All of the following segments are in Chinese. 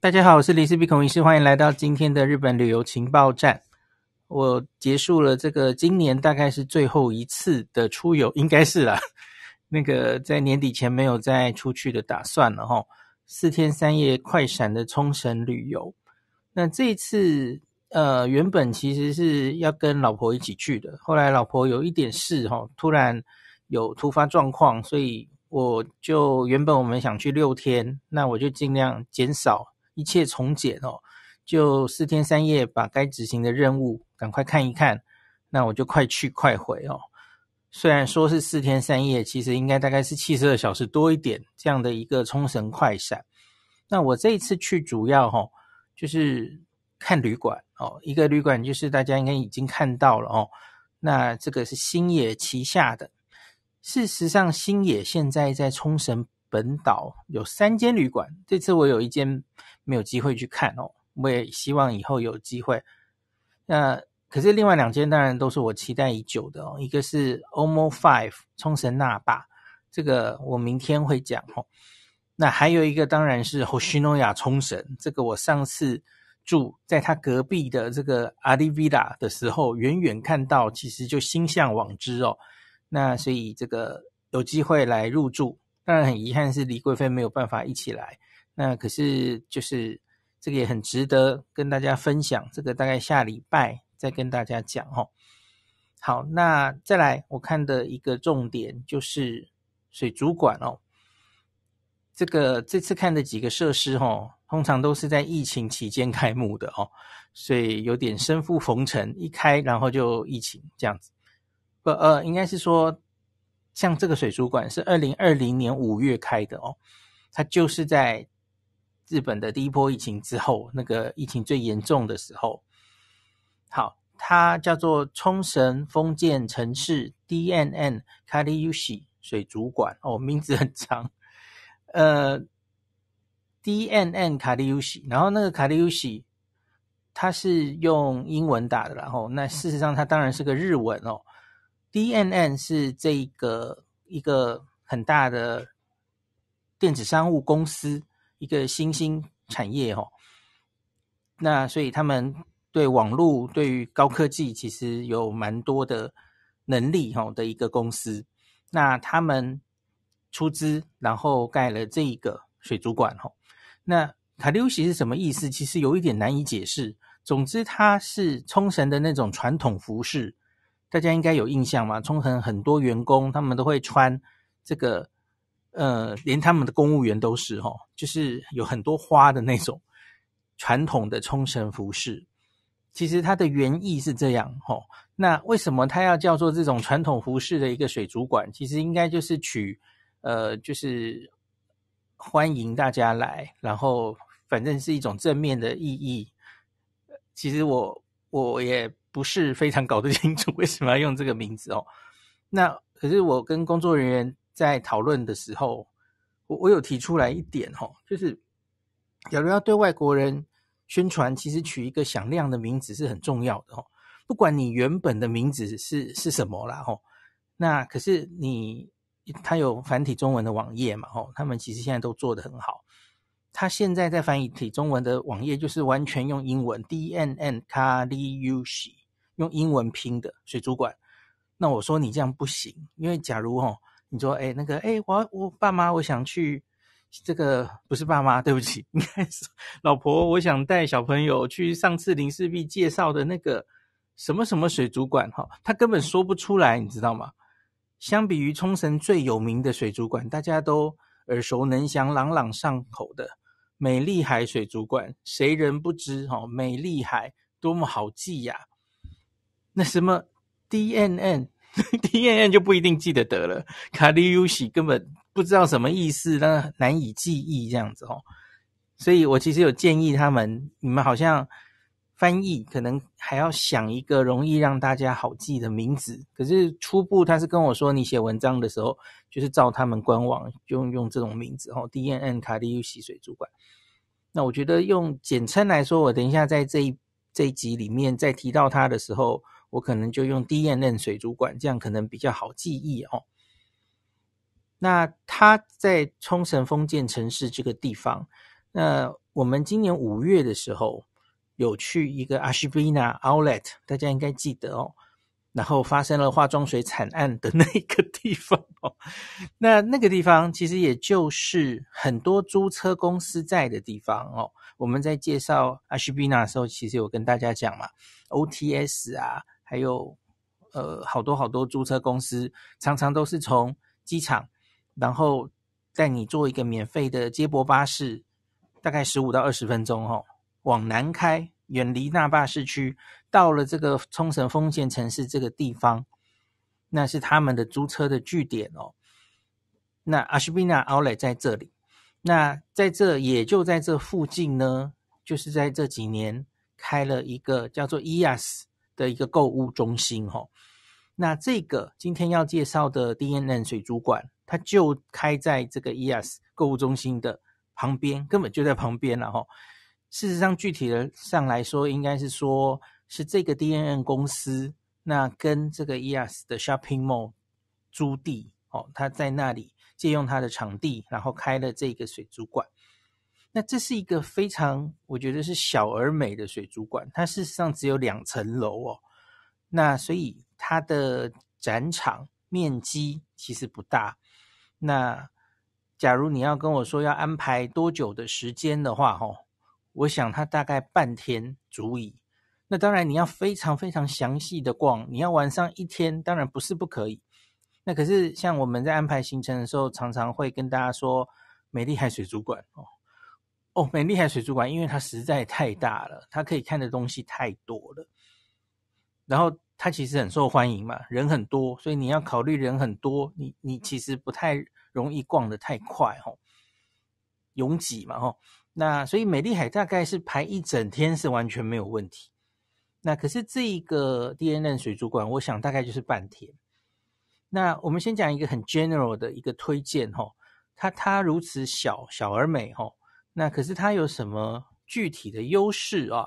大家好，我是李思碧孔医师，欢迎来到今天的日本旅游情报站。我结束了这个今年大概是最后一次的出游，应该是啦。那个在年底前没有再出去的打算了哈。四天三夜快闪的冲绳旅游，那这一次呃原本其实是要跟老婆一起去的，后来老婆有一点事哈，突然有突发状况，所以我就原本我们想去六天，那我就尽量减少。一切重简哦，就四天三夜把该执行的任务赶快看一看，那我就快去快回哦。虽然说是四天三夜，其实应该大概是七十二小时多一点这样的一个冲绳快闪。那我这一次去主要哈，就是看旅馆哦，一个旅馆就是大家应该已经看到了哦。那这个是星野旗下的，事实上星野现在在冲绳本岛有三间旅馆，这次我有一间。没有机会去看哦，我也希望以后有机会。那可是另外两间当然都是我期待已久的哦，一个是欧 o Five 冲绳那霸，这个我明天会讲哦。那还有一个当然是 n o 诺亚冲绳，这个我上次住在他隔壁的这个阿迪 v i d a 的时候，远远看到其实就心向往之哦。那所以这个有机会来入住，当然很遗憾是李贵妃没有办法一起来。那可是就是这个也很值得跟大家分享，这个大概下礼拜再跟大家讲哦。好，那再来我看的一个重点就是水族馆哦。这个这次看的几个设施哦，通常都是在疫情期间开幕的哦，所以有点身负逢尘，一开然后就疫情这样子。不呃，应该是说像这个水族馆是二零二零年五月开的哦，它就是在。日本的第一波疫情之后，那个疫情最严重的时候，好，它叫做冲绳封建城市 DNN 卡利尤西水族馆哦，名字很长，呃，DNN 卡利尤西，然后那个卡利尤西，它是用英文打的，然后那事实上它当然是个日文哦，DNN 是这个一个很大的电子商务公司。一个新兴产业哦。那所以他们对网络、对于高科技其实有蛮多的能力哦的一个公司，那他们出资然后盖了这一个水族馆哦。那卡利 i y 是什么意思？其实有一点难以解释。总之，它是冲绳的那种传统服饰，大家应该有印象嘛？冲绳很多员工他们都会穿这个。呃，连他们的公务员都是哦，就是有很多花的那种传统的冲绳服饰。其实它的原意是这样哦，那为什么它要叫做这种传统服饰的一个水族馆？其实应该就是取呃，就是欢迎大家来，然后反正是一种正面的意义。其实我我也不是非常搞得清楚为什么要用这个名字哦。那可是我跟工作人员。在讨论的时候，我我有提出来一点哦，就是假如要对外国人宣传，其实取一个响亮的名字是很重要的哦。不管你原本的名字是是什么啦，哦，那可是你他有繁体中文的网页嘛？哦，他们其实现在都做得很好。他现在在繁体中文的网页就是完全用英文 D N N K A L I U S I 用英文拼的水族馆。那我说你这样不行，因为假如哦。你说哎，那个哎，我我爸妈我想去这个不是爸妈，对不起，应该是老婆，我想带小朋友去上次林世碧介绍的那个什么什么水族馆哈，他根本说不出来，你知道吗？相比于冲绳最有名的水族馆，大家都耳熟能详、朗朗上口的美丽海水族馆，谁人不知？哈，美丽海多么好记呀！那什么 DNN？DNA 就不一定记得得了，卡利尤西根本不知道什么意思，那难以记忆这样子哦。所以我其实有建议他们，你们好像翻译可能还要想一个容易让大家好记的名字。可是初步他是跟我说，你写文章的时候就是照他们官网用用这种名字哦，DNA 卡利尤西水族馆。那我觉得用简称来说，我等一下在这一这一集里面再提到它的时候。我可能就用低焰嫩水族馆，这样可能比较好记忆哦。那它在冲绳封建城市这个地方。那我们今年五月的时候有去一个 Ashbina Outlet，大家应该记得哦。然后发生了化妆水惨案的 那个地方哦。那那个地方其实也就是很多租车公司在的地方哦。我们在介绍 Ashbina 的时候，其实有跟大家讲嘛，OTS 啊。还有，呃，好多好多租车公司，常常都是从机场，然后带你做一个免费的接驳巴士，大概十五到二十分钟哦，往南开，远离那霸市区，到了这个冲绳丰县城市这个地方，那是他们的租车的据点哦。那阿什比纳奥莱在这里，那在这也就在这附近呢，就是在这几年开了一个叫做 EAS 的一个购物中心哈，那这个今天要介绍的 D N N 水族馆，它就开在这个 E S 购物中心的旁边，根本就在旁边了哈。事实上，具体的上来说，应该是说，是这个 D N N 公司，那跟这个 E S 的 shopping mall 租地哦，他在那里借用他的场地，然后开了这个水族馆。那这是一个非常，我觉得是小而美的水族馆。它事实上只有两层楼哦，那所以它的展场面积其实不大。那假如你要跟我说要安排多久的时间的话，哦，我想它大概半天足矣。那当然你要非常非常详细的逛，你要玩上一天，当然不是不可以。那可是像我们在安排行程的时候，常常会跟大家说美丽海水族馆哦。哦，美丽海水族馆，因为它实在太大了，它可以看的东西太多了，然后它其实很受欢迎嘛，人很多，所以你要考虑人很多，你你其实不太容易逛的太快哦，拥挤嘛哦，那所以美丽海大概是排一整天是完全没有问题，那可是这一个 D N N 水族馆，我想大概就是半天。那我们先讲一个很 general 的一个推荐哦，它它如此小小而美哦。那可是它有什么具体的优势啊？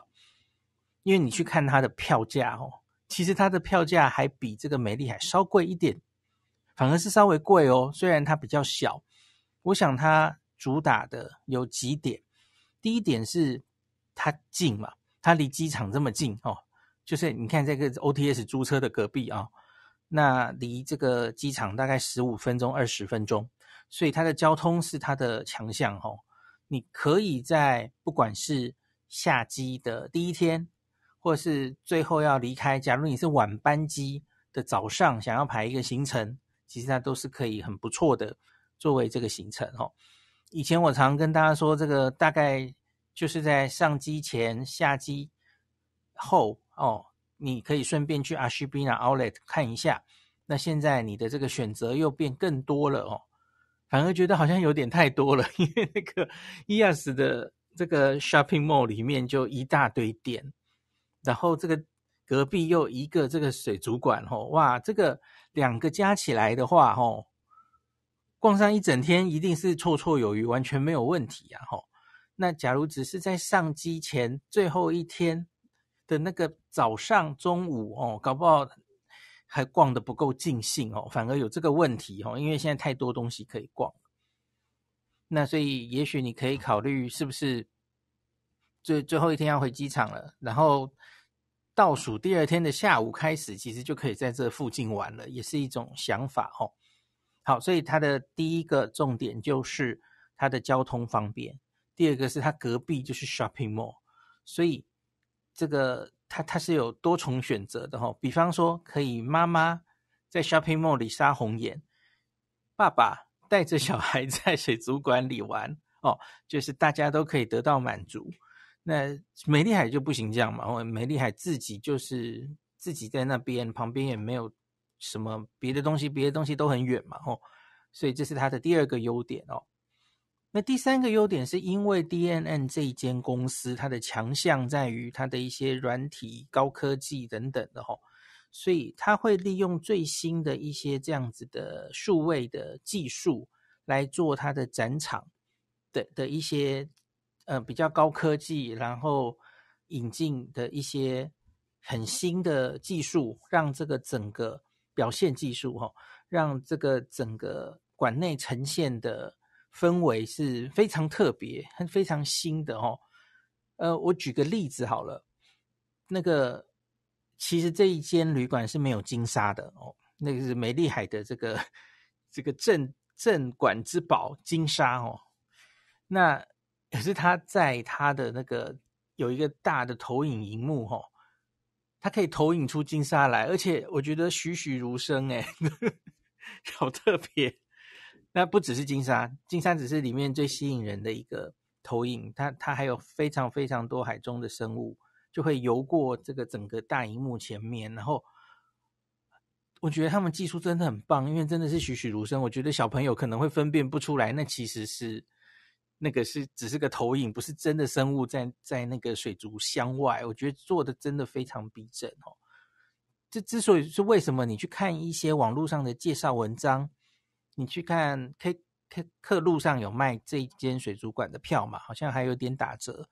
因为你去看它的票价哦，其实它的票价还比这个美丽海稍贵一点，反而是稍微贵哦。虽然它比较小，我想它主打的有几点。第一点是它近嘛，它离机场这么近哦，就是你看这个 O T S 租车的隔壁啊，那离这个机场大概十五分钟、二十分钟，所以它的交通是它的强项哦。你可以在不管是下机的第一天，或是最后要离开，假如你是晚班机的早上，想要排一个行程，其实它都是可以很不错的作为这个行程哦。以前我常跟大家说，这个大概就是在上机前、下机后哦，你可以顺便去阿 i n 那 Outlet 看一下。那现在你的这个选择又变更多了哦。反而觉得好像有点太多了，因为那个 E.S 的这个 shopping mall 里面就一大堆店，然后这个隔壁又一个这个水族馆哦，哇，这个两个加起来的话哦，逛上一整天一定是绰绰有余，完全没有问题啊吼。那假如只是在上机前最后一天的那个早上、中午哦，搞不好。还逛得不够尽兴哦，反而有这个问题哦，因为现在太多东西可以逛，那所以也许你可以考虑是不是最最后一天要回机场了，然后倒数第二天的下午开始，其实就可以在这附近玩了，也是一种想法哦。好，所以它的第一个重点就是它的交通方便，第二个是它隔壁就是 Shopping Mall，所以这个。他他是有多重选择的哈，比方说可以妈妈在 shopping mall 里杀红眼，爸爸带着小孩在水族馆里玩哦，就是大家都可以得到满足。那美丽海就不行这样嘛，哦，美丽海自己就是自己在那边，旁边也没有什么别的东西，别的东西都很远嘛，哦，所以这是它的第二个优点哦。那第三个优点是因为 DNN 这间公司它的强项在于它的一些软体、高科技等等的哈，所以它会利用最新的一些这样子的数位的技术来做它的展场的的一些呃比较高科技，然后引进的一些很新的技术，让这个整个表现技术哈，让这个整个馆内呈现的。氛围是非常特别、很非常新的哦。呃，我举个例子好了，那个其实这一间旅馆是没有金沙的哦。那个是美丽海的这个这个镇镇馆之宝金沙哦。那可是它在它的那个有一个大的投影荧幕哦，它可以投影出金沙来，而且我觉得栩栩如生哎，好特别。那不只是金沙，金沙只是里面最吸引人的一个投影，它它还有非常非常多海中的生物就会游过这个整个大荧幕前面，然后我觉得他们技术真的很棒，因为真的是栩栩如生。我觉得小朋友可能会分辨不出来，那其实是那个是只是个投影，不是真的生物在在那个水族箱外。我觉得做的真的非常逼真哦。这之所以是为什么你去看一些网络上的介绍文章。你去看，K K 客路上有卖这一间水族馆的票嘛？好像还有点打折。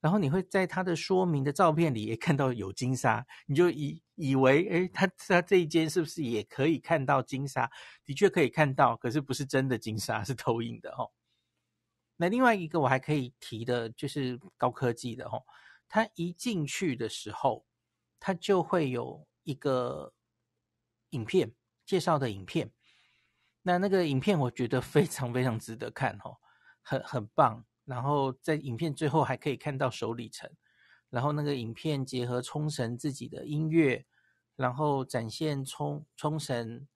然后你会在它的说明的照片里也看到有金沙，你就以以为，诶，它它这一间是不是也可以看到金沙？的确可以看到，可是不是真的金沙，是投影的哦。那另外一个我还可以提的，就是高科技的哦，它一进去的时候，它就会有一个影片介绍的影片。那那个影片我觉得非常非常值得看哦，很很棒。然后在影片最后还可以看到首里城，然后那个影片结合冲绳自己的音乐，然后展现冲冲绳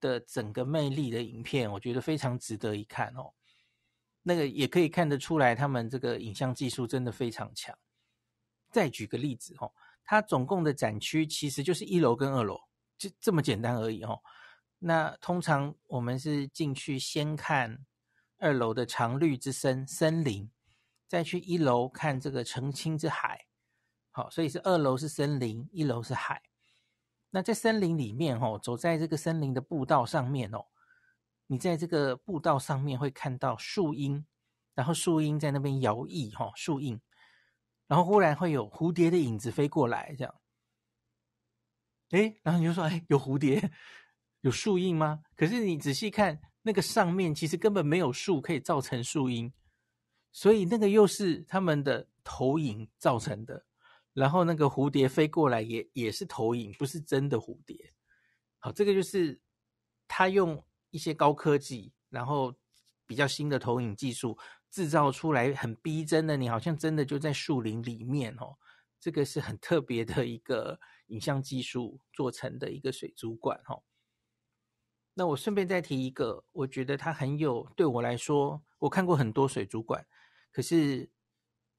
的整个魅力的影片，我觉得非常值得一看哦。那个也可以看得出来，他们这个影像技术真的非常强。再举个例子哦，它总共的展区其实就是一楼跟二楼，就这么简单而已哦。那通常我们是进去先看二楼的常绿之森森林，再去一楼看这个澄清之海。好，所以是二楼是森林，一楼是海。那在森林里面哦，走在这个森林的步道上面哦，你在这个步道上面会看到树荫，然后树荫在那边摇曳哈，树荫，然后忽然会有蝴蝶的影子飞过来，这样，诶，然后你就说诶，有蝴蝶。有树影吗？可是你仔细看，那个上面其实根本没有树可以造成树影，所以那个又是他们的投影造成的。然后那个蝴蝶飞过来，也也是投影，不是真的蝴蝶。好，这个就是他用一些高科技，然后比较新的投影技术制造出来很逼真的，你好像真的就在树林里面哦。这个是很特别的一个影像技术做成的一个水族馆哦。那我顺便再提一个，我觉得它很有，对我来说，我看过很多水族馆，可是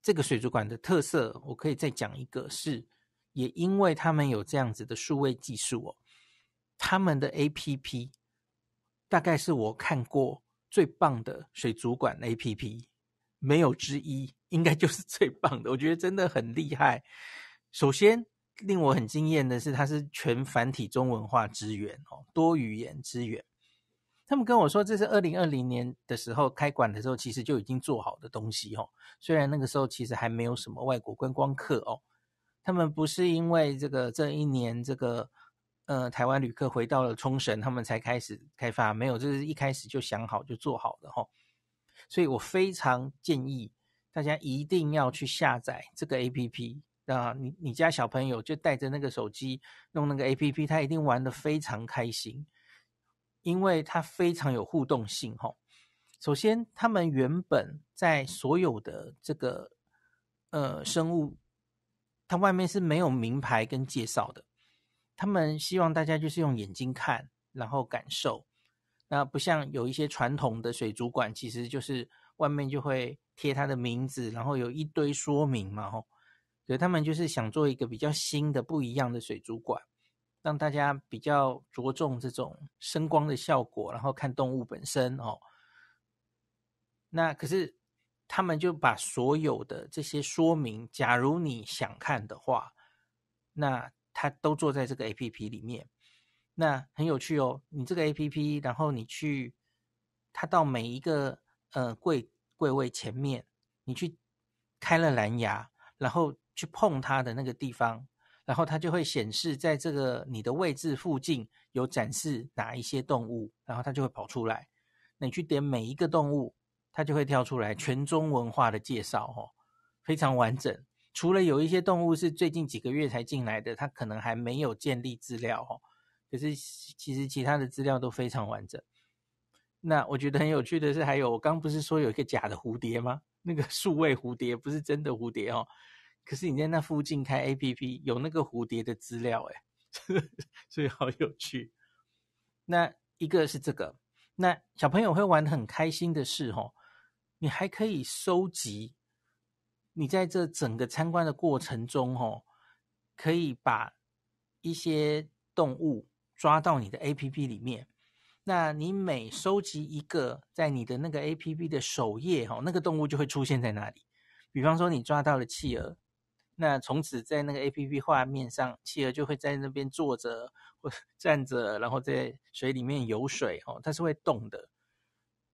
这个水族馆的特色，我可以再讲一个，是也因为他们有这样子的数位技术哦，他们的 A P P 大概是我看过最棒的水族馆 A P P，没有之一，应该就是最棒的，我觉得真的很厉害。首先。令我很惊艳的是，它是全繁体中文化支援哦，多语言支援。他们跟我说，这是二零二零年的时候开馆的时候，其实就已经做好的东西哦。虽然那个时候其实还没有什么外国观光客哦，他们不是因为这个这一年这个呃台湾旅客回到了冲绳，他们才开始开发，没有，这是一开始就想好就做好的哈。所以我非常建议大家一定要去下载这个 APP。那你你家小朋友就带着那个手机弄那个 A P P，他一定玩的非常开心，因为他非常有互动性哈。首先，他们原本在所有的这个呃生物，它外面是没有名牌跟介绍的。他们希望大家就是用眼睛看，然后感受。那不像有一些传统的水族馆，其实就是外面就会贴它的名字，然后有一堆说明嘛，吼。以他们就是想做一个比较新的、不一样的水族馆，让大家比较着重这种声光的效果，然后看动物本身哦。那可是他们就把所有的这些说明，假如你想看的话，那他都做在这个 A P P 里面，那很有趣哦。你这个 A P P，然后你去，他到每一个呃柜柜位前面，你去开了蓝牙，然后。去碰它的那个地方，然后它就会显示在这个你的位置附近有展示哪一些动物，然后它就会跑出来。你去点每一个动物，它就会跳出来全中文化的介绍，哦，非常完整。除了有一些动物是最近几个月才进来的，它可能还没有建立资料，哦。可是其实其他的资料都非常完整。那我觉得很有趣的是，还有我刚不是说有一个假的蝴蝶吗？那个 数位蝴蝶不是真的蝴蝶，哦，可是你在那附近开 A P P 有那个蝴蝶的资料哎，所以好有趣。那一个是这个，那小朋友会玩的很开心的是，哦。你还可以收集，你在这整个参观的过程中哦，可以把一些动物抓到你的 A P P 里面。那你每收集一个，在你的那个 A P P 的首页哈，那个动物就会出现在那里。比方说你抓到了企鹅。那从此在那个 A P P 画面上，企鹅就会在那边坐着或站着，然后在水里面游水哦，它是会动的。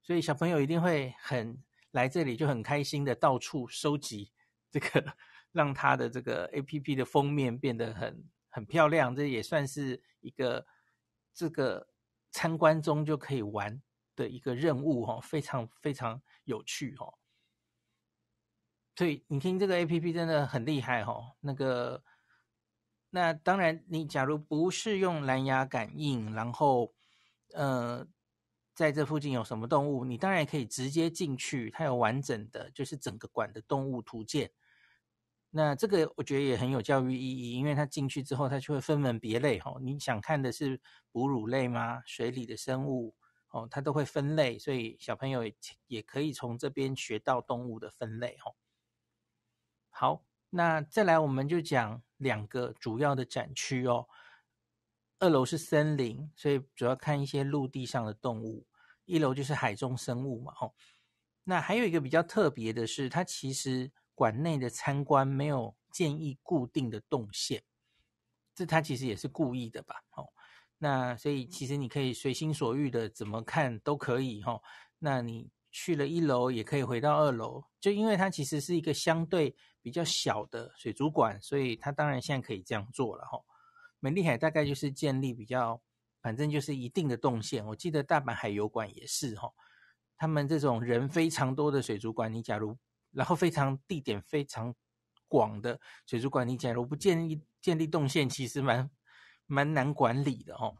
所以小朋友一定会很来这里就很开心的到处收集这个，让他的这个 A P P 的封面变得很很漂亮。这也算是一个这个参观中就可以玩的一个任务哦，非常非常有趣哦。所以你听这个 A P P 真的很厉害哦。那个，那当然你假如不是用蓝牙感应，然后，呃，在这附近有什么动物，你当然也可以直接进去，它有完整的，就是整个馆的动物图鉴。那这个我觉得也很有教育意义，因为它进去之后，它就会分门别类哦。你想看的是哺乳类吗？水里的生物哦，它都会分类，所以小朋友也也可以从这边学到动物的分类哦。好，那再来我们就讲两个主要的展区哦。二楼是森林，所以主要看一些陆地上的动物。一楼就是海中生物嘛，哦。那还有一个比较特别的是，它其实馆内的参观没有建议固定的动线，这它其实也是故意的吧，哦。那所以其实你可以随心所欲的怎么看都可以，哦，那你去了一楼也可以回到二楼，就因为它其实是一个相对。比较小的水族馆，所以它当然现在可以这样做了哈。美丽海大概就是建立比较，反正就是一定的动线。我记得大阪海游馆也是哈，他们这种人非常多的水族馆，你假如然后非常地点非常广的水族馆，你假如不建立建立动线，其实蛮蛮难管理的哈。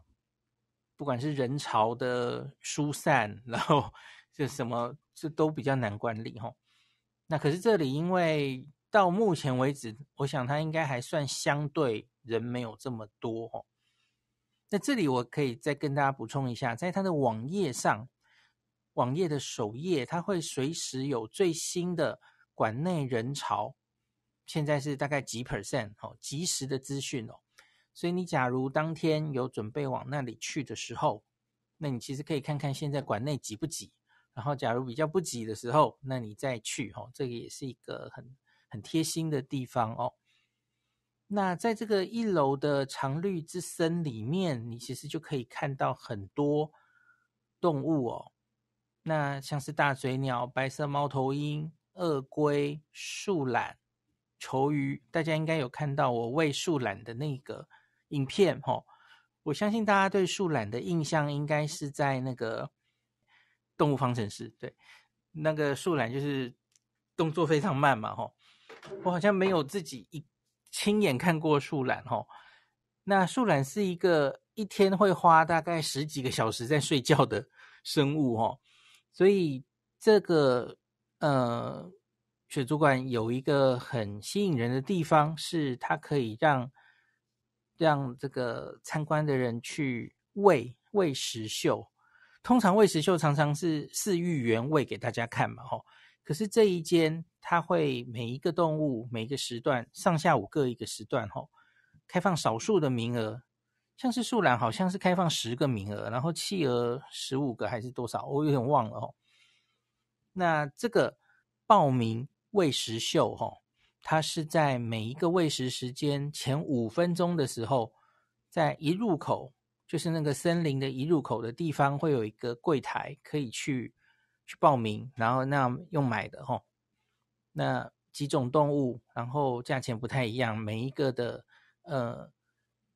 不管是人潮的疏散，然后 这什么这都比较难管理哈。那可是这里因为。到目前为止，我想他应该还算相对人没有这么多。那这里我可以再跟大家补充一下，在他的网页上，网页的首页它会随时有最新的馆内人潮。现在是大概几 percent 哦，即时的资讯哦。所以你假如当天有准备往那里去的时候，那你其实可以看看现在馆内挤不挤。然后假如比较不挤的时候，那你再去哦，这个也是一个很。很贴心的地方哦。那在这个一楼的常绿之森里面，你其实就可以看到很多动物哦。那像是大嘴鸟、白色猫头鹰、鳄龟、树懒、球鱼，大家应该有看到我喂树懒的那个影片哦。我相信大家对树懒的印象，应该是在那个动物方程式对，那个树懒就是动作非常慢嘛，吼，我好像没有自己一亲眼看过树懒哦。那树懒是一个一天会花大概十几个小时在睡觉的 生物哦，所以这个呃，水族馆有一个很吸引人的地方，是它可以让让这个参观的人去喂喂食秀。通常喂食秀常常是饲育员喂给大家看嘛哦。可是这一间，它会每一个动物，每个时段，上下午各一个时段，哈，开放少数的名额，像是树懒好像是开放十个名额，然后企鹅十五个还是多少，我有点忘了。哦，那这个报名喂食秀，哈，它是在每一个喂食时间前五分钟的时候，在一入口，就是那个森林的一入口的地方，会有一个柜台可以去。去报名，然后那用买的哈，那几种动物，然后价钱不太一样，每一个的呃，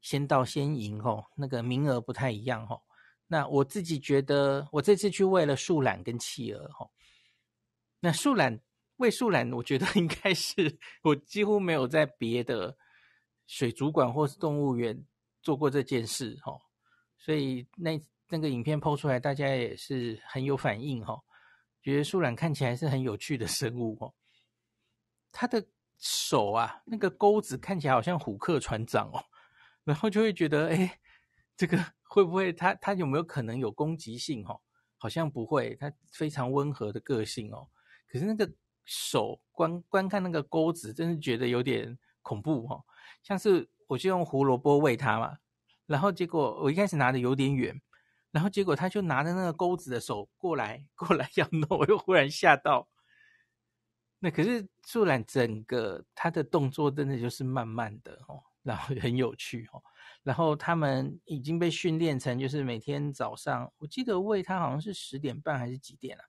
先到先赢哦，那个名额不太一样哈。那我自己觉得，我这次去喂了树懒跟企鹅哈。那树懒喂树懒，我觉得 应该是我几乎没有在别的水族馆或是动物园做过这件事哈。所以那那个影片抛出来，大家也是很有反应哈。觉得树懒看起来是很有趣的生物哦，它的手啊，那个钩子看起来好像虎克船长哦，然后就会觉得，哎，这个会不会它它有没有可能有攻击性哦？好像不会，它非常温和的个性哦。可是那个手观观看那个钩子，真是觉得有点恐怖哦。像是我就用胡萝卜喂它嘛，然后结果我一开始拿的有点远。然后结果他就拿着那个钩子的手过来，过来要弄，我又忽然吓到。那可是树懒整个他的动作真的就是慢慢的哦，然后很有趣哦。然后他们已经被训练成，就是每天早上，我记得喂他好像是十点半还是几点啊？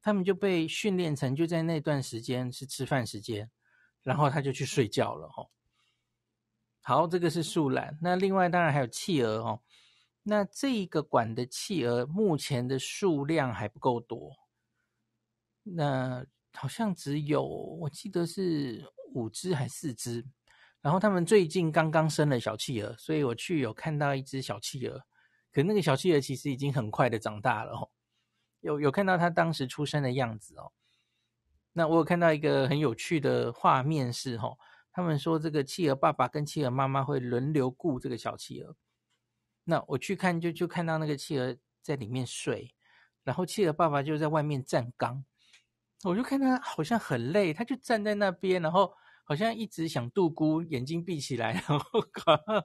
他们就被训练成就在那段时间是吃饭时间，然后他就去睡觉了哦。好，这个是树懒。那另外当然还有企鹅哦。那这一个馆的企鹅目前的数量还不够多，那好像只有我记得是五只还四只，然后他们最近刚刚生了小企鹅，所以我去有看到一只小企鹅，可那个小企鹅其实已经很快的长大了哦，有有看到它当时出生的样子哦，那我有看到一个很有趣的画面是哦，他们说这个企鹅爸爸跟企鹅妈妈会轮流顾这个小企鹅。那我去看，就就看到那个企鹅在里面睡，然后企鹅爸爸就在外面站岗。我就看他好像很累，他就站在那边，然后好像一直想度孤，眼睛闭起来，然后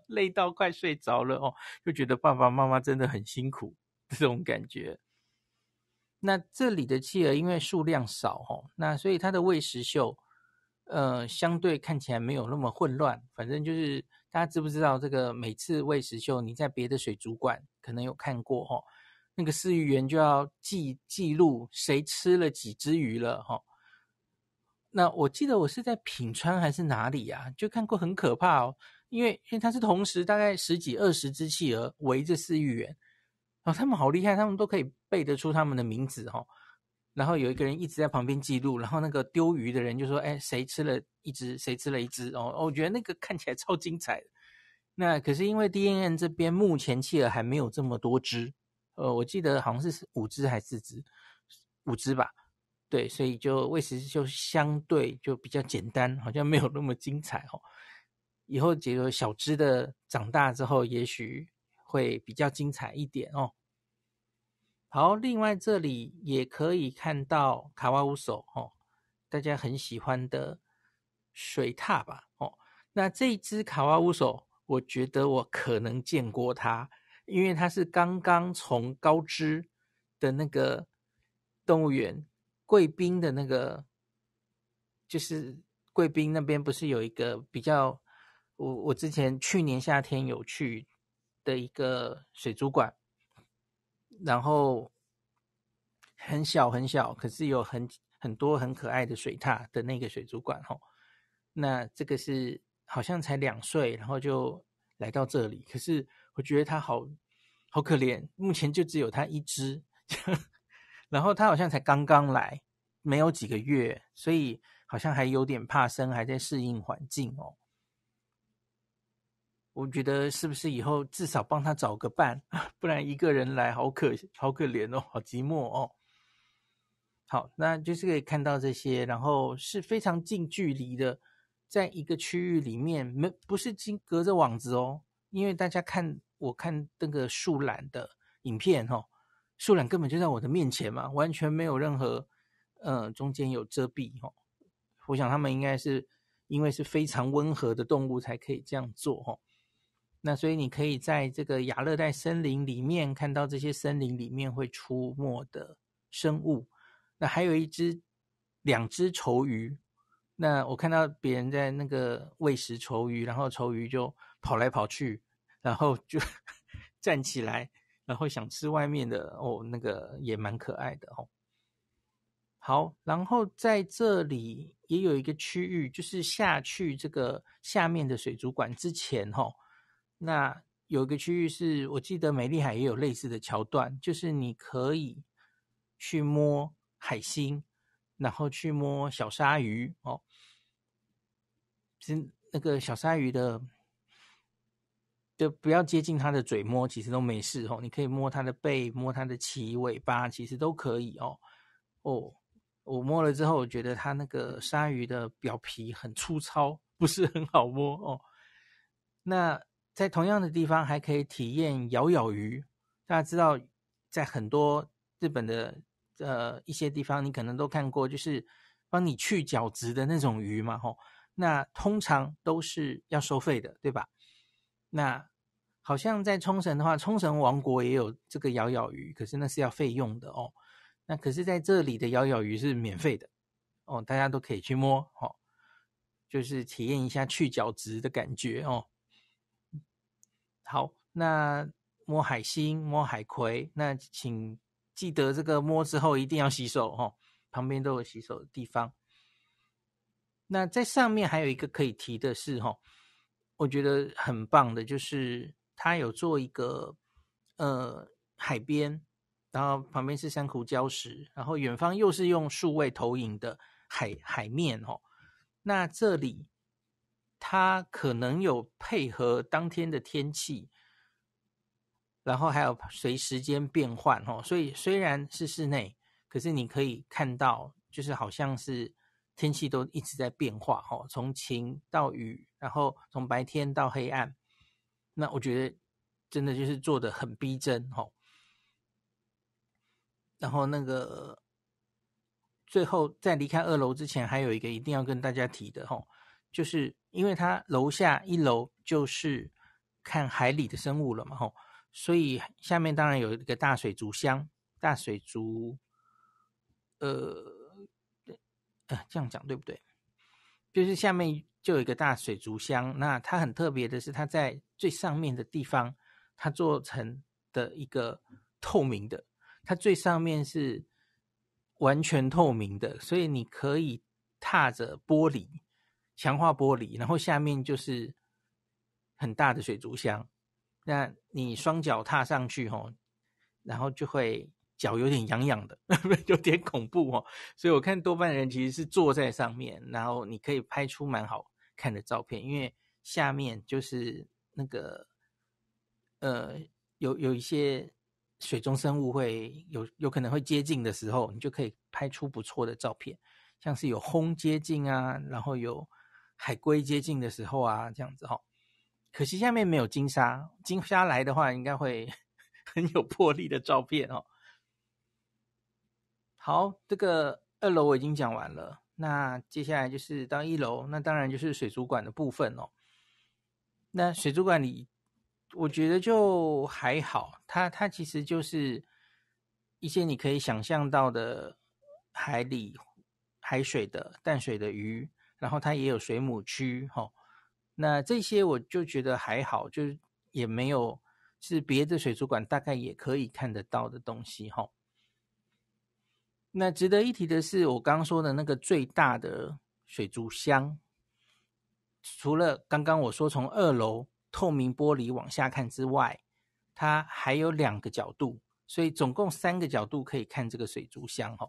累到快睡着了哦，就觉得爸爸妈妈真的很辛苦这种感觉。那这里的企鹅因为数量少哦，那所以它的喂食秀，呃，相对看起来没有那么混乱，反正就是。大家知不知道这个每次喂食秀？你在别的水族馆可能有看过哈，那个饲育员就要记记录谁吃了几只鱼了哈。那我记得我是在品川还是哪里呀？就看过很可怕哦，因为因为它是同时大概十几二十只企鹅围着饲育员哦，他们好厉害，他们都可以背得出他们的名字哈。然后有一个人一直在旁边记录，然后那个丢鱼的人就说：“哎，谁吃了一只？谁吃了一只？”哦，我觉得那个看起来超精彩的。那可是因为 D N N 这边目前企鹅还没有这么多只，呃，我记得好像是五只还是四只，五只吧？对，所以就喂食就相对就比较简单，好像没有那么精彩哦。以后结果小只的长大之后，也许会比较精彩一点哦。好，另外这里也可以看到卡哇乌索哦，大家很喜欢的水獭吧哦。那这只卡哇乌索，我觉得我可能见过它，因为它是刚刚从高知的那个动物园贵宾的那个，就是贵宾那边不是有一个比较，我我之前去年夏天有去的一个水族馆。然后很小很小，可是有很很多很可爱的水獭的那个水族馆哦。那这个是好像才两岁，然后就来到这里。可是我觉得它好好可怜，目前就只有它一只。然后它好像才刚刚来，没有几个月，所以好像还有点怕生，还在适应环境哦。我觉得是不是以后至少帮他找个伴，不然一个人来好可好可怜哦，好寂寞哦。好，那就是可以看到这些，然后是非常近距离的，在一个区域里面，没不是经隔着网子哦，因为大家看我看那个树懒的影片哦，树懒根本就在我的面前嘛，完全没有任何嗯中间有遮蔽哦。我想他们应该是因为是非常温和的动物才可以这样做哦。那所以你可以在这个亚热带森林里面看到这些森林里面会出没的生物。那还有一只、两只丑鱼。那我看到别人在那个喂食丑鱼，然后丑鱼就跑来跑去，然后就 站起来，然后想吃外面的哦，那个也蛮可爱的哦。好，然后在这里也有一个区域，就是下去这个下面的水族馆之前哈。那有一个区域是我记得美丽海也有类似的桥段，就是你可以去摸海星，然后去摸小鲨鱼哦。是那个小鲨鱼的，就不要接近它的嘴摸，其实都没事哦。你可以摸它的背，摸它的鳍、尾巴，其实都可以哦。哦，我摸了之后，我觉得它那个鲨鱼的表皮很粗糙，不是很好摸哦。那。在同样的地方还可以体验咬咬鱼。大家知道，在很多日本的呃一些地方，你可能都看过，就是帮你去角质的那种鱼嘛，吼。那通常都是要收费的，对吧？那好像在冲绳的话，冲绳王国也有这个咬咬鱼，可是那是要费用的哦。那可是在这里的咬咬鱼是免费的哦，大家都可以去摸，哦，就是体验一下去角质的感觉哦。好，那摸海星、摸海葵，那请记得这个摸之后一定要洗手哦，旁边都有洗手的地方。那在上面还有一个可以提的是哈，我觉得很棒的，就是它有做一个呃海边，然后旁边是珊瑚礁石，然后远方又是用数位投影的海海面哦，那这里。它可能有配合当天的天气，然后还有随时间变换哦。所以虽然是室内，可是你可以看到，就是好像是天气都一直在变化哦，从晴到雨，然后从白天到黑暗。那我觉得真的就是做的很逼真哦。然后那个最后在离开二楼之前，还有一个一定要跟大家提的哦，就是。因为它楼下一楼就是看海里的生物了嘛，吼，所以下面当然有一个大水族箱，大水族，呃，呃，这样讲对不对？就是下面就有一个大水族箱，那它很特别的是，它在最上面的地方，它做成的一个透明的，它最上面是完全透明的，所以你可以踏着玻璃。强化玻璃，然后下面就是很大的水族箱。那你双脚踏上去吼，然后就会脚有点痒痒的，有点恐怖哦。所以我看多半人其实是坐在上面，然后你可以拍出蛮好看的照片，因为下面就是那个呃，有有一些水中生物会有有可能会接近的时候，你就可以拍出不错的照片，像是有轰接近啊，然后有。海龟接近的时候啊，这样子哈，可惜下面没有金沙，金沙来的话，应该会 很有魄力的照片哦。好，这个二楼我已经讲完了，那接下来就是到一楼，那当然就是水族馆的部分哦。那水族馆里，我觉得就还好，它它其实就是一些你可以想象到的海里海水的淡水的鱼。然后它也有水母区，哈，那这些我就觉得还好，就是也没有是别的水族馆大概也可以看得到的东西，哈。那值得一提的是，我刚刚说的那个最大的水族箱，除了刚刚我说从二楼透明玻璃往下看之外，它还有两个角度，所以总共三个角度可以看这个水族箱，哈，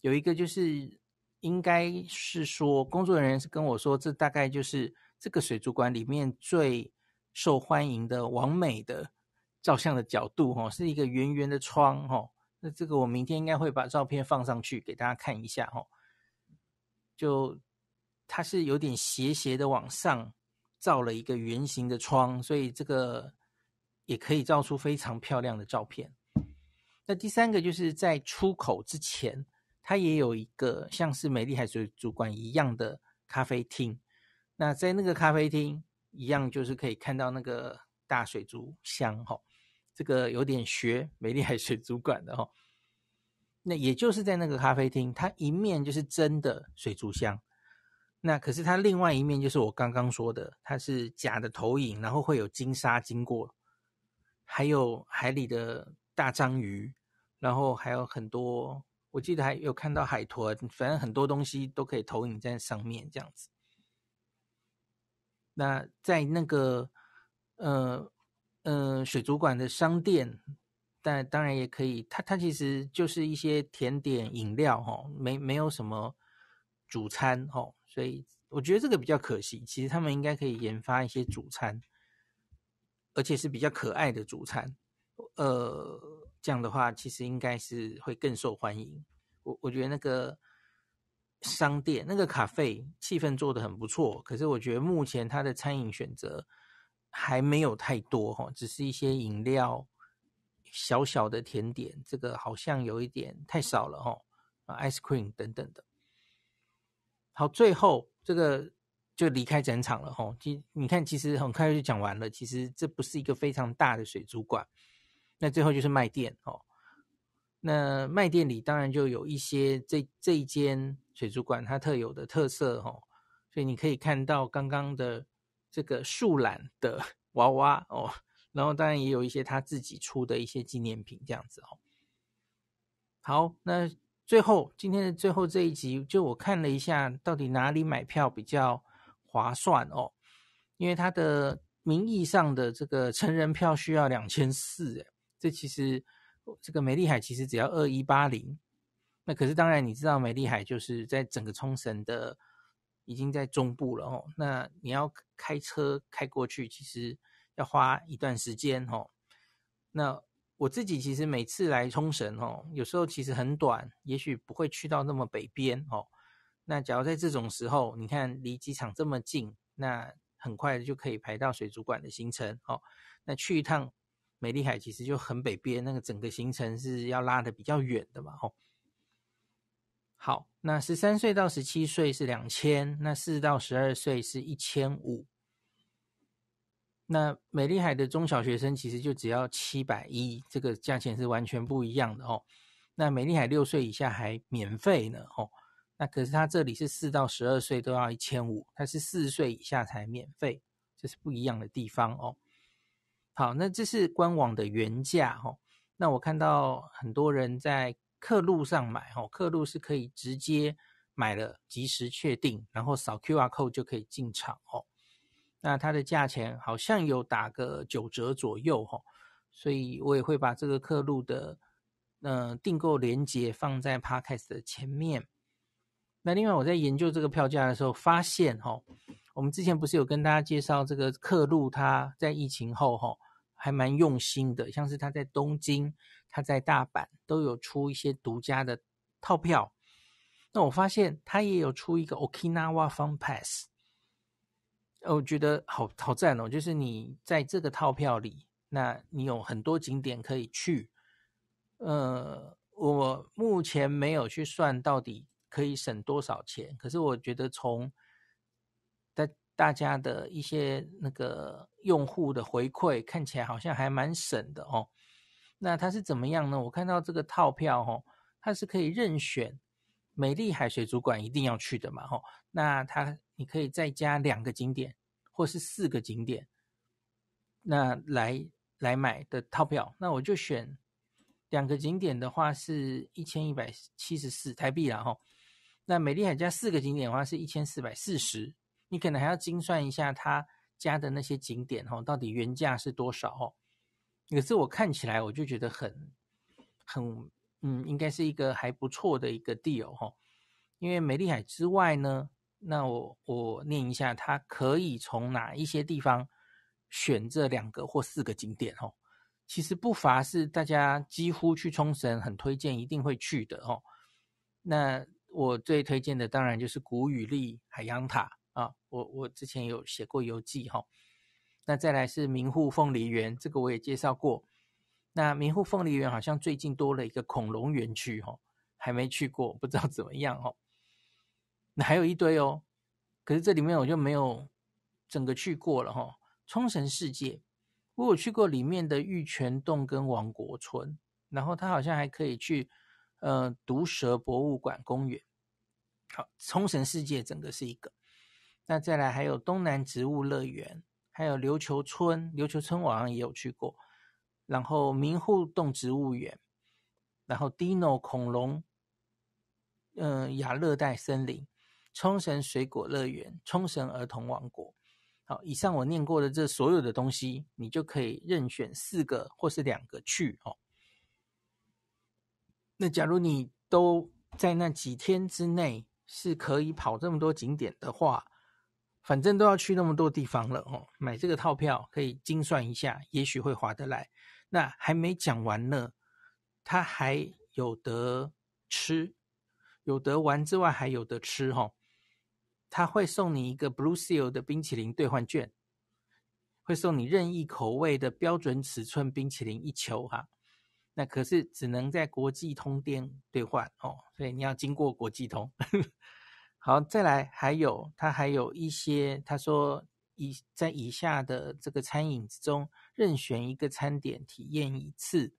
有一个就是。应该是说工作人员是跟我说，这大概就是这个水族馆里面最受欢迎的、完美的照相的角度哈，是一个圆圆的窗哈。那这个我明天应该会把照片放上去给大家看一下哈。就它是有点斜斜的往上照了一个圆形的窗，所以这个也可以照出非常漂亮的照片。那第三个就是在出口之前。它也有一个像是美丽海水族馆一样的咖啡厅，那在那个咖啡厅一样就是可以看到那个大水族箱哈，这个有点学美丽海水族馆的哈。那也就是在那个咖啡厅，它一面就是真的水族箱，那可是它另外一面就是我刚刚说的，它是假的投影，然后会有金沙经过，还有海里的大章鱼，然后还有很多。我记得还有看到海豚，反正很多东西都可以投影在上面这样子。那在那个，呃呃，水族馆的商店，但当然也可以。它它其实就是一些甜点、饮料哈，没没有什么主餐哦，所以我觉得这个比较可惜。其实他们应该可以研发一些主餐，而且是比较可爱的主餐。呃。这样的话，其实应该是会更受欢迎。我我觉得那个商店、那个卡啡，气氛做的很不错。可是我觉得目前它的餐饮选择还没有太多哈，只是一些饮料、小小的甜点，这个好像有一点太少了哈。i c e cream 等等的。好，最后这个就离开展场了哈。其你看，其实很快就讲完了。其实这不是一个非常大的水族馆。那最后就是卖店哦，那卖店里当然就有一些这这一间水族馆它特有的特色哦，所以你可以看到刚刚的这个树懒的 娃娃哦，然后当然也有一些他自己出的一些纪念品这样子哦。好，那最后今天的最后这一集，就我看了一下到底哪里买票比较划算哦，因为它的名义上的这个成人票需要两千四诶，这其实，这个美丽海其实只要二一八零，那可是当然你知道美丽海就是在整个冲绳的已经在中部了哦，那你要开车开过去，其实要花一段时间哦。那我自己其实每次来冲绳哦，有时候其实很短，也许不会去到那么北边哦。那假如在这种时候，你看离机场这么近，那很快就可以排到水族馆的行程哦。那去一趟。美丽海其实就很北边，那个整个行程是要拉的比较远的嘛吼。好，那十三岁到十七岁是两千，那四到十二岁是一千五。那美丽海的中小学生其实就只要七百一，这个价钱是完全不一样的哦。那美丽海六岁以下还免费呢哦。那可是他这里是四到十二岁都要一千五，他是四岁以下才免费，这是不一样的地方哦。好，那这是官网的原价哈。那我看到很多人在刻录上买哈，刻录是可以直接买了，及时确定，然后扫 Q R code 就可以进场哦。那它的价钱好像有打个九折左右哈，所以我也会把这个刻录的嗯订购链接放在 Podcast 的前面。那另外我在研究这个票价的时候，发现哈，我们之前不是有跟大家介绍这个刻录它在疫情后哈。还蛮用心的，像是他在东京，他在大阪都有出一些独家的套票。那我发现他也有出一个 Okinawa Fun Pass，呃，我觉得好好赞哦。就是你在这个套票里，那你有很多景点可以去。呃，我目前没有去算到底可以省多少钱，可是我觉得从大大家的一些那个。用户的回馈看起来好像还蛮省的哦，那它是怎么样呢？我看到这个套票哦，它是可以任选美丽海水族馆一定要去的嘛吼，那它你可以再加两个景点或是四个景点，那来来买的套票，那我就选两个景点的话是一千一百七十四台币了吼，那美丽海加四个景点的话是一千四百四十，你可能还要精算一下它。加的那些景点哈，到底原价是多少哦？可是我看起来我就觉得很很嗯，应该是一个还不错的一个 deal 哈。因为美丽海之外呢，那我我念一下，它可以从哪一些地方选这两个或四个景点哦？其实不乏是大家几乎去冲绳很推荐一定会去的哦。那我最推荐的当然就是古语丽海洋塔。我我之前有写过游记哈，那再来是明户凤梨园，这个我也介绍过。那明户凤梨园好像最近多了一个恐龙园区哈，还没去过，不知道怎么样哈。那还有一堆哦，可是这里面我就没有整个去过了哈。冲绳世界，我有去过里面的玉泉洞跟王国村，然后他好像还可以去呃毒蛇博物馆公园。好，冲绳世界整个是一个。那再来还有东南植物乐园，还有琉球村，琉球村我好像也有去过。然后明户动植物园，然后 Dino 恐龙，嗯，亚热带森林，冲绳水果乐园，冲绳儿童王国。好，以上我念过的这所有的东西，你就可以任选四个或是两个去哦。那假如你都在那几天之内是可以跑这么多景点的话。反正都要去那么多地方了哦，买这个套票可以精算一下，也许会划得来。那还没讲完呢，他还有得吃，有得玩之外还有得吃哈。他会送你一个 Blue Seal 的冰淇淋兑换券，会送你任意口味的标准尺寸冰淇淋一球哈。那可是只能在国际通店兑换哦，所以你要经过国际通。好，再来，还有他还有一些，他说以在以下的这个餐饮之中任选一个餐点体验一次。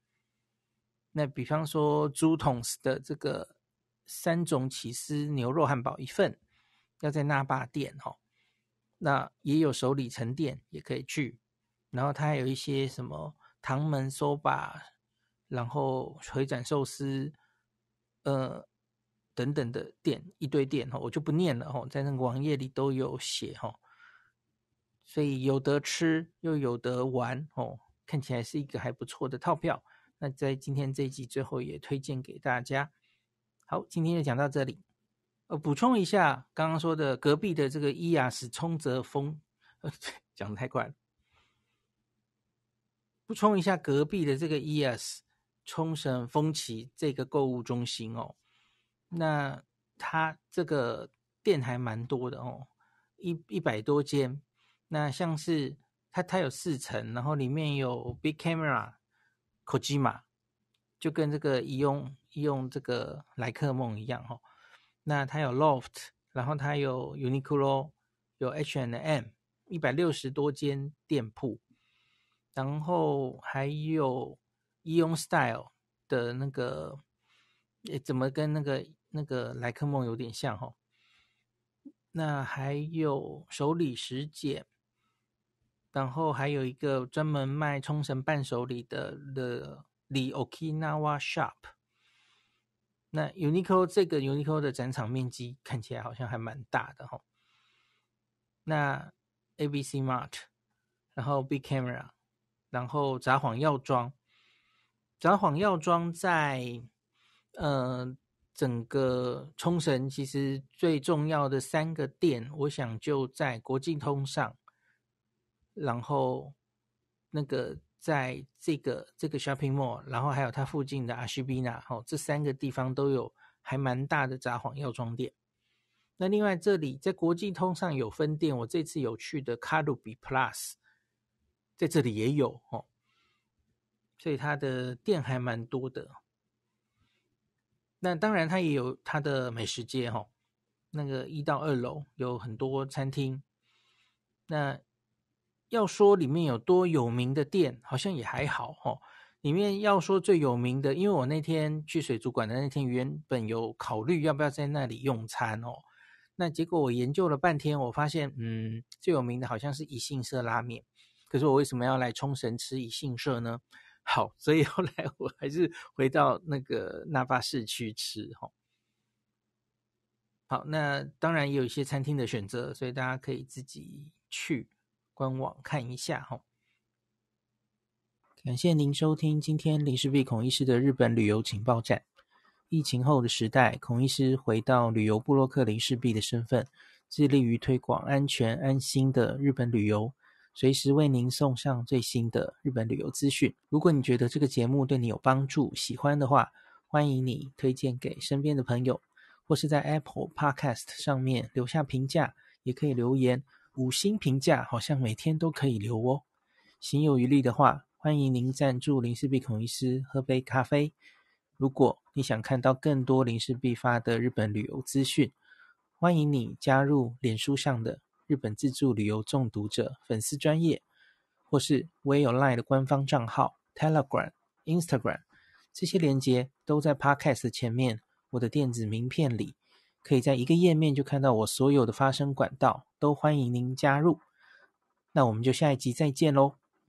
那比方说，猪筒的这个三种起司牛肉汉堡一份，要在那霸店哦。那也有首里城店也可以去。然后他还有一些什么唐门寿巴，然后回转寿司，呃。等等的店，一堆店哈，我就不念了哈，在那个网页里都有写哈，所以有得吃又有得玩哦，看起来是一个还不错的套票。那在今天这一集最后也推荐给大家。好，今天就讲到这里。呃，补充一下刚刚说的隔壁的这个伊亚斯冲泽风，呃，讲的太快了。补充一下隔壁的这个伊亚斯冲绳风起这个购物中心哦。那它这个店还蛮多的哦，一一百多间。那像是它它有四层，然后里面有 Big Camera、口 m a 就跟这个伊用伊用这个莱克梦一样哦。那它有 Loft，然后它有 Uniqlo，有 H and M，一百六十多间店铺。然后还有伊用 Style 的那个，怎么跟那个？那个莱克梦有点像哈，那还有手里石简，然后还有一个专门卖冲绳伴手礼的的里 okinawa shop。那 u n i q o 这个 u n i q o 的展场面积看起来好像还蛮大的哈。那 a b c mart，然后 b camera，然后札幌药妆，札幌药妆在嗯。整个冲绳其实最重要的三个店，我想就在国际通上，然后那个在这个这个 shopping mall，然后还有它附近的阿西比纳，哦，这三个地方都有还蛮大的札幌药妆店。那另外这里在国际通上有分店，我这次有去的卡路比 plus，在这里也有哦，所以它的店还蛮多的。那当然，它也有它的美食街哈，那个一到二楼有很多餐厅。那要说里面有多有名的店，好像也还好哈。里面要说最有名的，因为我那天去水族馆的那天，原本有考虑要不要在那里用餐哦。那结果我研究了半天，我发现嗯，最有名的好像是一信社拉面。可是我为什么要来冲绳吃一信社呢？好，所以后来我还是回到那个那巴市区吃哈。好，那当然也有一些餐厅的选择，所以大家可以自己去官网看一下哈。感谢您收听今天林士璧孔医师的日本旅游情报站。疫情后的时代，孔医师回到旅游布洛克林士璧的身份，致力于推广安全安心的日本旅游。随时为您送上最新的日本旅游资讯。如果你觉得这个节目对你有帮助，喜欢的话，欢迎你推荐给身边的朋友，或是在 Apple Podcast 上面留下评价，也可以留言五星评价，好像每天都可以留哦。行有余力的话，欢迎您赞助林氏璧孔医师喝杯咖啡。如果你想看到更多林氏璧发的日本旅游资讯，欢迎你加入脸书上的。日本自助旅游中毒者粉丝专业，或是我也有 Line 的官方账号、Telegram、Instagram，这些连接都在 Podcast 前面。我的电子名片里，可以在一个页面就看到我所有的发声管道，都欢迎您加入。那我们就下一集再见喽。